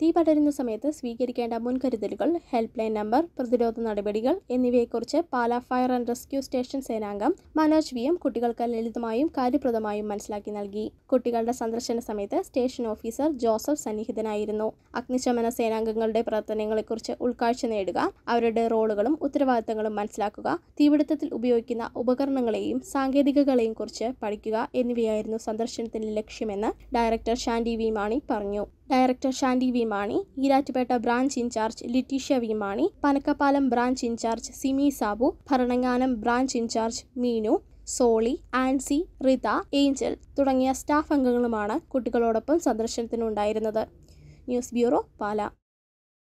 തീ പടരുന്ന സമയത്ത് സ്വീകരിക്കേണ്ട മുൻകരുതലുകൾ ഹെൽപ്പ് ലൈൻ നമ്പർ പ്രതിരോധ നടപടികൾ എന്നിവയെക്കുറിച്ച് Pala fire and rescue station സേനാംഗം മനോജ് വി എം കുട്ടികൾക്ക് ലളിതമായും കാര്യപ്രദമായും മനസ്സിലാക്കി നൽകി കുട്ടികളുടെ സന്ദർശന സമയത്ത് സ്റ്റേഷൻ ഓഫീസർ ജോസഫ് സന്നിഹിതനായിരുന്നു അഗ്നിശമന സേനാംഗങ്ങളുടെ പ്രവർത്തനങ്ങളെക്കുറിച്ച് ഉൾക്കാഴ്ച നേടുക അവരുടെ റോളുകളും ഉത്തരവാദിത്തങ്ങളും മനസ്സിലാക്കുക തീപിടുത്തത്തിൽ ഉപയോഗിക്കുന്ന ഉപകരണങ്ങളെയും സാങ്കേതികകളെയും കുറിച്ച് പഠിക്കുക എന്നിവയായിരുന്നു സന്ദർശനത്തിന്റെ ലക്ഷ്യമെന്ന് ഡയറക്ടർ ഷാൻഡി വി മാണി പറഞ്ഞു director Shandy V Mani Erattupetta branch incharge Letitia V Mani Panakkappalam branch incharge Simi Sabu Bharananganam branch incharge Meenu Soly Ancy Ritha Angel തുടങ്ങിയ സ്റ്റാഫ് അംഗങ്ങളുമാണ് കുട്ടികളോടൊപ്പം സന്ദർശനത്തിനുണ്ടായിരുന്നത് ന്യൂസ് ബ്യൂറോ പാല